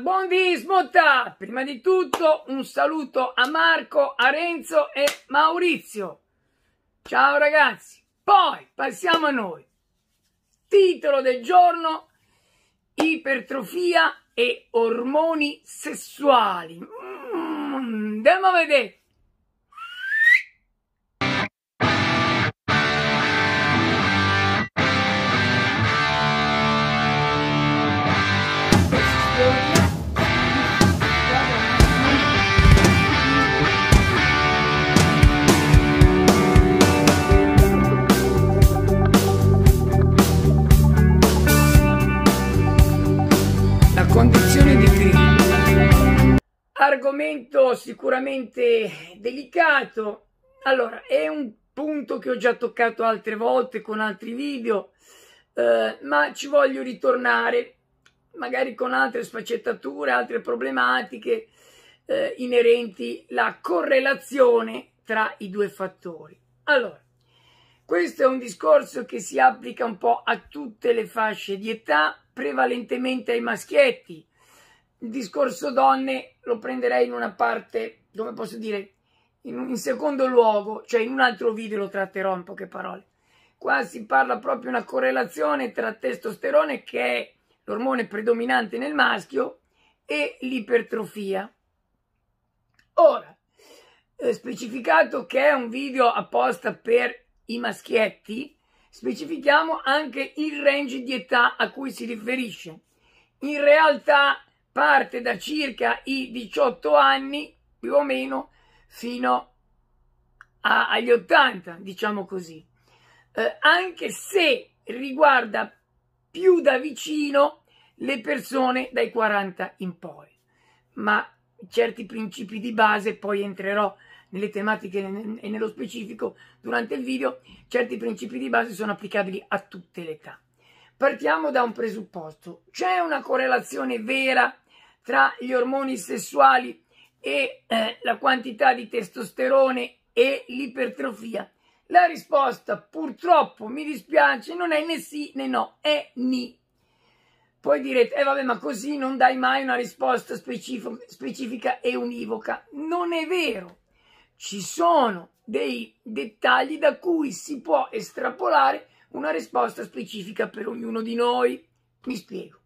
buon di Vismotta! Prima di tutto un saluto a Marco, a Renzo e Maurizio. Ciao ragazzi! Poi passiamo a noi. Titolo del giorno, ipertrofia e ormoni sessuali. Mm, andiamo a vedere. argomento sicuramente delicato. Allora, è un punto che ho già toccato altre volte con altri video, eh, ma ci voglio ritornare magari con altre sfaccettature, altre problematiche eh, inerenti la correlazione tra i due fattori. Allora, questo è un discorso che si applica un po' a tutte le fasce di età, prevalentemente ai maschietti, il discorso donne lo prenderei in una parte, dove posso dire, in, in secondo luogo, cioè in un altro video lo tratterò in poche parole. Qua si parla proprio di una correlazione tra testosterone, che è l'ormone predominante nel maschio, e l'ipertrofia. Ora, eh, specificato che è un video apposta per i maschietti, specifichiamo anche il range di età a cui si riferisce. In realtà parte da circa i 18 anni più o meno fino a, agli 80, diciamo così, eh, anche se riguarda più da vicino le persone dai 40 in poi. Ma certi principi di base, poi entrerò nelle tematiche e nello specifico durante il video, certi principi di base sono applicabili a tutte le età. Partiamo da un presupposto. C'è una correlazione vera tra gli ormoni sessuali e eh, la quantità di testosterone e l'ipertrofia? La risposta, purtroppo, mi dispiace, non è né sì né no, è ni. Poi direte, eh vabbè, ma così non dai mai una risposta specif- specifica e univoca. Non è vero. Ci sono dei dettagli da cui si può estrapolare una risposta specifica per ognuno di noi. Mi spiego.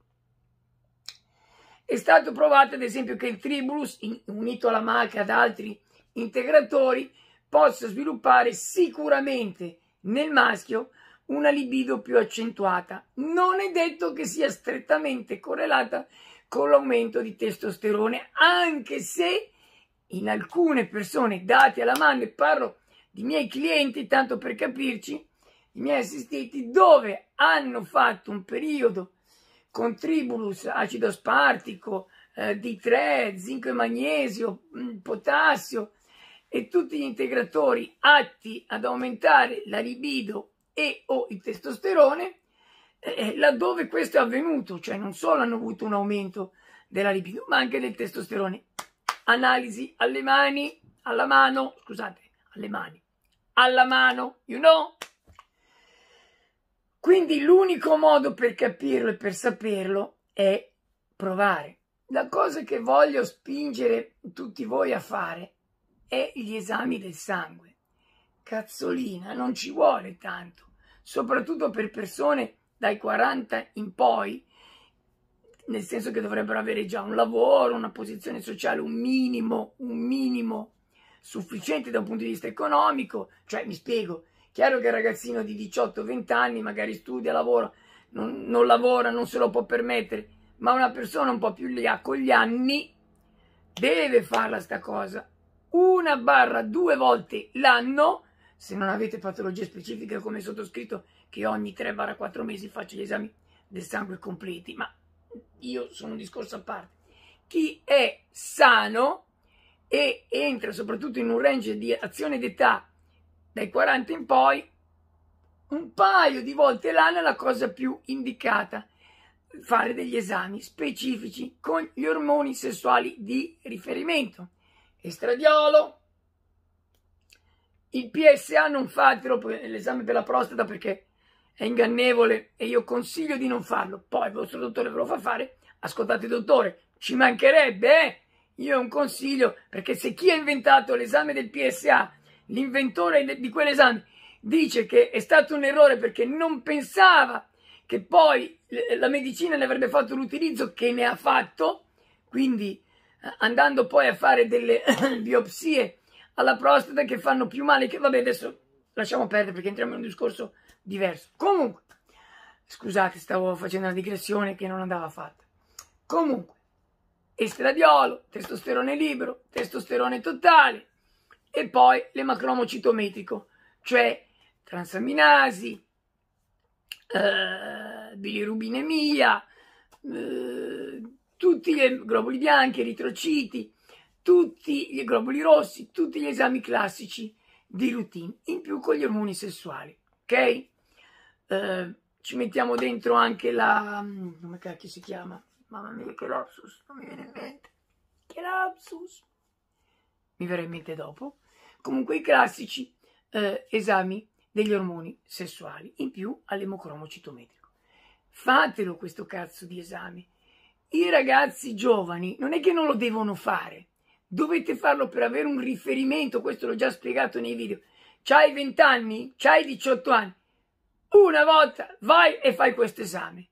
È stato provato ad esempio che il tribulus, unito alla maca ad altri integratori, possa sviluppare sicuramente nel maschio una libido più accentuata. Non è detto che sia strettamente correlata con l'aumento di testosterone, anche se in alcune persone date alla mano, e parlo di miei clienti, tanto per capirci, i miei assistiti, dove hanno fatto un periodo con tribulus, acido spartico, eh, D3, zinco e magnesio, mm, potassio e tutti gli integratori atti ad aumentare la libido e o il testosterone eh, eh, laddove questo è avvenuto, cioè non solo hanno avuto un aumento della libido ma anche del testosterone. Analisi alle mani, alla mano, scusate, alle mani, alla mano, you know? Quindi l'unico modo per capirlo e per saperlo è provare. La cosa che voglio spingere tutti voi a fare è gli esami del sangue. Cazzolina, non ci vuole tanto, soprattutto per persone dai 40 in poi, nel senso che dovrebbero avere già un lavoro, una posizione sociale, un minimo, un minimo sufficiente da un punto di vista economico, cioè mi spiego, Chiaro che il ragazzino di 18-20 anni magari studia, lavora, non, non, lavora, non se lo può permettere, ma una persona un po' più lì con gli anni deve farla sta cosa. Una barra due volte l'anno, se non avete patologie specifiche come sottoscritto, che ogni 3-4 mesi faccio gli esami del sangue completi, ma io sono un discorso a parte. Chi è sano e entra soprattutto in un range di azione d'età dai 40 in poi, un paio di volte l'anno è la cosa più indicata fare degli esami specifici con gli ormoni sessuali di riferimento. Estradiolo, il PSA non fatelo l'esame per la prostata perché è ingannevole e io consiglio di non farlo. Poi il vostro dottore ve lo fa fare, ascoltate il dottore, ci mancherebbe, eh? Io un consiglio perché se chi ha inventato l'esame del PSA l'inventore di quell'esame, dice che è stato un errore perché non pensava che poi la medicina ne avrebbe fatto l'utilizzo che ne ha fatto, quindi eh, andando poi a fare delle biopsie alla prostata che fanno più male che vabbè adesso lasciamo perdere perché entriamo in un discorso diverso. Comunque, scusate, stavo facendo una digressione che non andava fatta. Comunque, estradiolo, testosterone libero, testosterone totale, e poi l'emacromo citometrico, cioè transaminasi, eh, bilirubinemia, eh, tutti gli globuli bianchi, eritrociti, tutti gli globuli rossi, tutti gli esami classici di routine, in più con gli ormoni sessuali, ok? Eh, ci mettiamo dentro anche la... come cacchio si chiama? Mamma mia, che lapsus, non mi viene in mente. Che lapsus! Mi verrà in mente dopo comunque i classici eh, esami degli ormoni sessuali, in più all'emocromo citometrico. Fatelo questo cazzo di esame. I ragazzi giovani non è che non lo devono fare, dovete farlo per avere un riferimento, questo l'ho già spiegato nei video. C'hai 20 anni? C'hai 18 anni? Una volta vai e fai questo esame.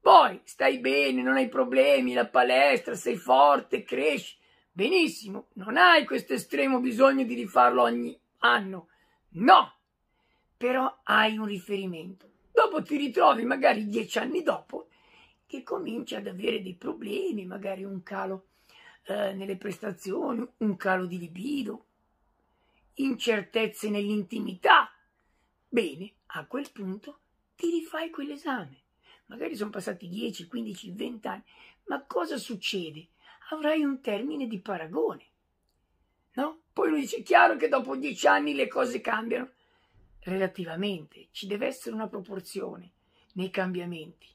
Poi stai bene, non hai problemi, la palestra, sei forte, cresci, Benissimo, non hai questo estremo bisogno di rifarlo ogni anno. No, però hai un riferimento. Dopo ti ritrovi magari dieci anni dopo che cominci ad avere dei problemi, magari un calo eh, nelle prestazioni, un calo di libido, incertezze nell'intimità. Bene, a quel punto ti rifai quell'esame. Magari sono passati 10, 15, 20 anni, ma cosa succede? avrai un termine di paragone. No? Poi lui dice, chiaro che dopo dieci anni le cose cambiano. Relativamente, ci deve essere una proporzione nei cambiamenti,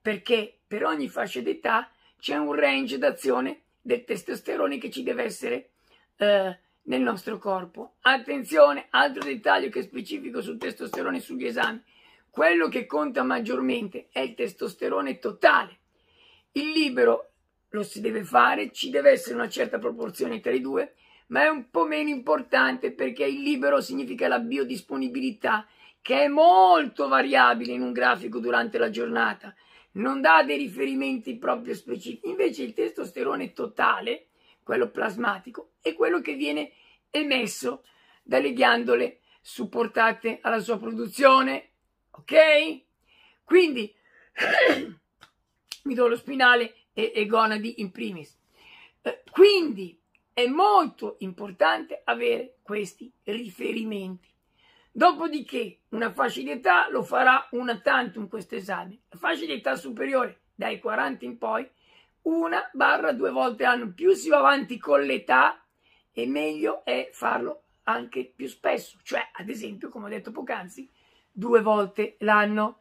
perché per ogni fascia d'età c'è un range d'azione del testosterone che ci deve essere eh, nel nostro corpo. Attenzione, altro dettaglio che è specifico sul testosterone sugli esami. Quello che conta maggiormente è il testosterone totale. Il libero lo si deve fare, ci deve essere una certa proporzione tra i due, ma è un po' meno importante perché il libero significa la biodisponibilità, che è molto variabile in un grafico durante la giornata, non dà dei riferimenti proprio specifici. Invece il testosterone totale, quello plasmatico, è quello che viene emesso dalle ghiandole supportate alla sua produzione, ok? Quindi mi do lo spinale e, e gonadi in primis. Eh, quindi è molto importante avere questi riferimenti. Dopodiché una facilità lo farà una tantum questo esame. La facilità superiore dai 40 in poi, una barra due volte l'anno. Più si va avanti con l'età e meglio è farlo anche più spesso. Cioè, ad esempio, come ho detto poc'anzi, due volte l'anno.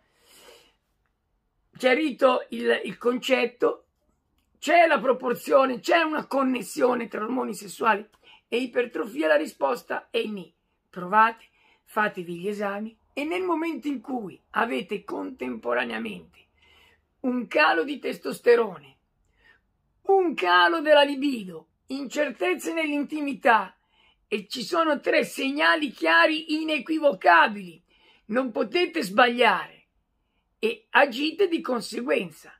Chiarito il, il concetto, c'è la proporzione, c'è una connessione tra ormoni sessuali e ipertrofia? La risposta è no. Provate, fatevi gli esami e nel momento in cui avete contemporaneamente un calo di testosterone, un calo della libido, incertezze nell'intimità e ci sono tre segnali chiari inequivocabili, non potete sbagliare e agite di conseguenza.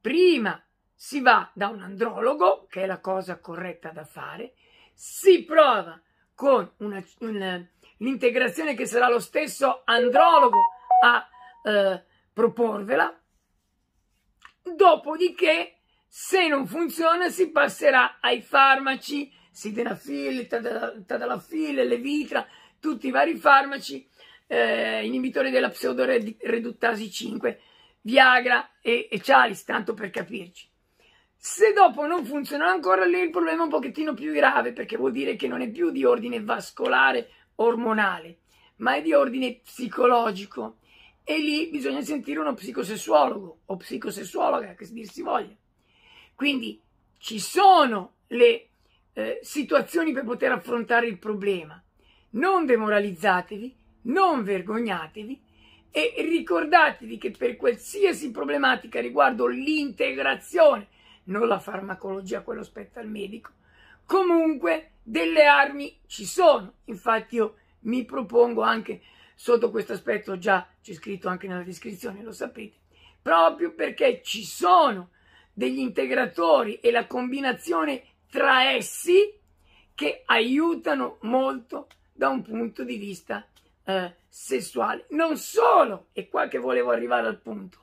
Prima si va da un andrologo, che è la cosa corretta da fare, si prova con una, una, l'integrazione che sarà lo stesso andrologo a eh, proporvela, dopodiché se non funziona si passerà ai farmaci, sidenafil, tadalafil, levitra, tutti i vari farmaci, eh, inibitori della pseudoreduttasi 5, Viagra e, e Cialis, tanto per capirci. Se dopo non funziona ancora, lì il problema è un pochettino più grave, perché vuol dire che non è più di ordine vascolare ormonale, ma è di ordine psicologico. E lì bisogna sentire uno psicosessuologo o psicosessuologa, che dir si voglia. Quindi ci sono le eh, situazioni per poter affrontare il problema. Non demoralizzatevi, non vergognatevi e ricordatevi che per qualsiasi problematica riguardo l'integrazione non la farmacologia, quello spetta al medico. Comunque delle armi ci sono, infatti io mi propongo anche sotto questo aspetto, già c'è scritto anche nella descrizione, lo sapete, proprio perché ci sono degli integratori e la combinazione tra essi che aiutano molto da un punto di vista eh, sessuale. Non solo, e qua che volevo arrivare al punto,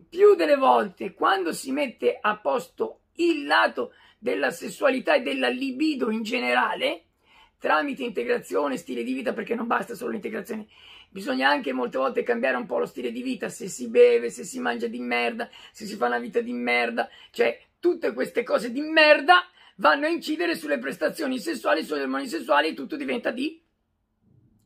più delle volte quando si mette a posto il lato della sessualità e della libido in generale, tramite integrazione, stile di vita, perché non basta solo l'integrazione, bisogna anche molte volte cambiare un po' lo stile di vita, se si beve, se si mangia di merda, se si fa una vita di merda, cioè tutte queste cose di merda vanno a incidere sulle prestazioni sessuali, sugli ormoni sessuali e tutto diventa di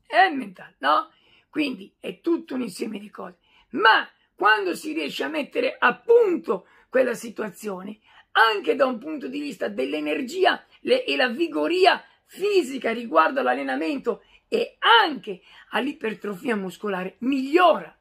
eh, mental, no? Quindi è tutto un insieme di cose. Ma quando si riesce a mettere a punto quella situazione, anche da un punto di vista dell'energia le, e la vigoria fisica riguardo all'allenamento e anche all'ipertrofia muscolare, migliora.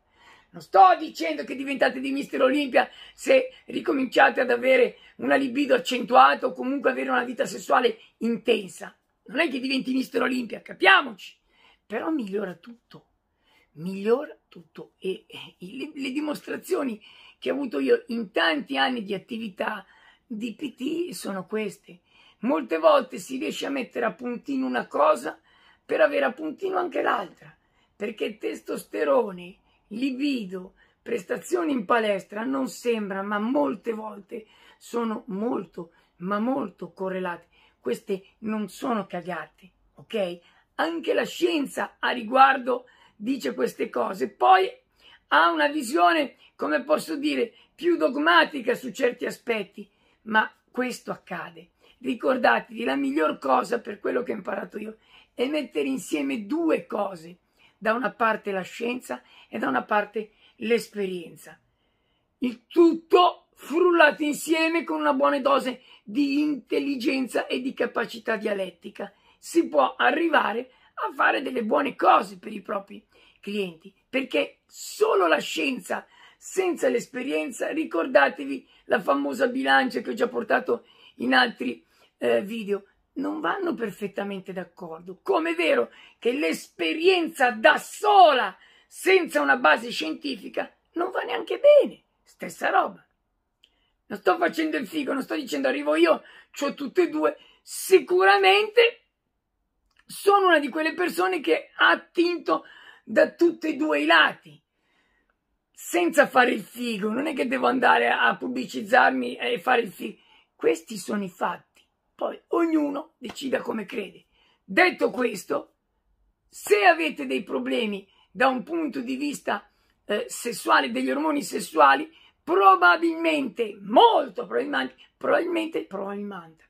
Non sto dicendo che diventate di Mister Olimpia se ricominciate ad avere una libido accentuata o comunque avere una vita sessuale intensa. Non è che diventi Mister Olimpia, capiamoci, però migliora tutto migliora tutto e, e eh, le, le, dimostrazioni che ho avuto io in tanti anni di attività di PT sono queste. Molte volte si riesce a mettere a puntino una cosa per avere a puntino anche l'altra, perché testosterone, libido, prestazioni in palestra non sembra, ma molte volte sono molto, ma molto correlate. Queste non sono cagate, ok? Anche la scienza a riguardo dice queste cose, poi ha una visione, come posso dire, più dogmatica su certi aspetti, ma questo accade. Ricordatevi, la miglior cosa per quello che ho imparato io è mettere insieme due cose, da una parte la scienza e da una parte l'esperienza. Il tutto frullato insieme con una buona dose di intelligenza e di capacità dialettica. Si può arrivare a fare delle buone cose per i propri clienti, perché solo la scienza senza l'esperienza, ricordatevi la famosa bilancia che ho già portato in altri eh, video, non vanno perfettamente d'accordo. Come è vero che l'esperienza da sola, senza una base scientifica, non va neanche bene. Stessa roba. Non sto facendo il figo, non sto dicendo arrivo io, ho tutte e due. Sicuramente sono una di quelle persone che ha attinto da tutti e due i lati senza fare il figo, non è che devo andare a pubblicizzarmi e fare il figo. Questi sono i fatti. Poi ognuno decida come crede. Detto questo, se avete dei problemi da un punto di vista eh, sessuale, degli ormoni sessuali, probabilmente, molto probabilmente, probabilmente, probabilmente,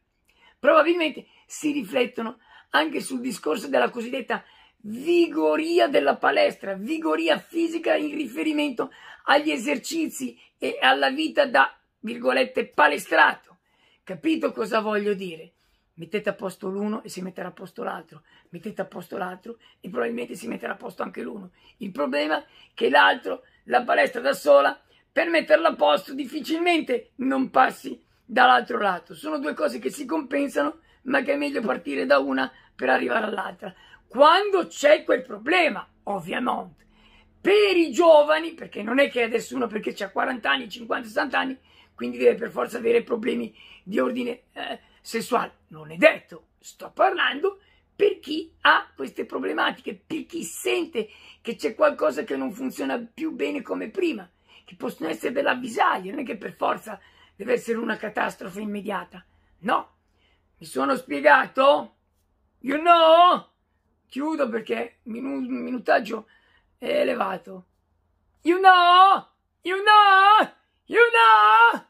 probabilmente si riflettono anche sul discorso della cosiddetta vigoria della palestra, vigoria fisica in riferimento agli esercizi e alla vita da, virgolette, palestrato. Capito cosa voglio dire? Mettete a posto l'uno e si metterà a posto l'altro, mettete a posto l'altro e probabilmente si metterà a posto anche l'uno. Il problema è che l'altro, la palestra da sola, per metterla a posto difficilmente non passi dall'altro lato. Sono due cose che si compensano, ma che è meglio partire da una per arrivare all'altra quando c'è quel problema, ovviamente. Per i giovani, perché non è che adesso uno perché ha 40 anni, 50, 60 anni, quindi deve per forza avere problemi di ordine eh, sessuale. Non è detto, sto parlando per chi ha queste problematiche, per chi sente che c'è qualcosa che non funziona più bene come prima, che possono essere delle avvisaglie, non è che per forza deve essere una catastrofe immediata. No, mi sono spiegato? You know? Chiudo perché il minu- minutaggio è elevato. You know! You know! You know!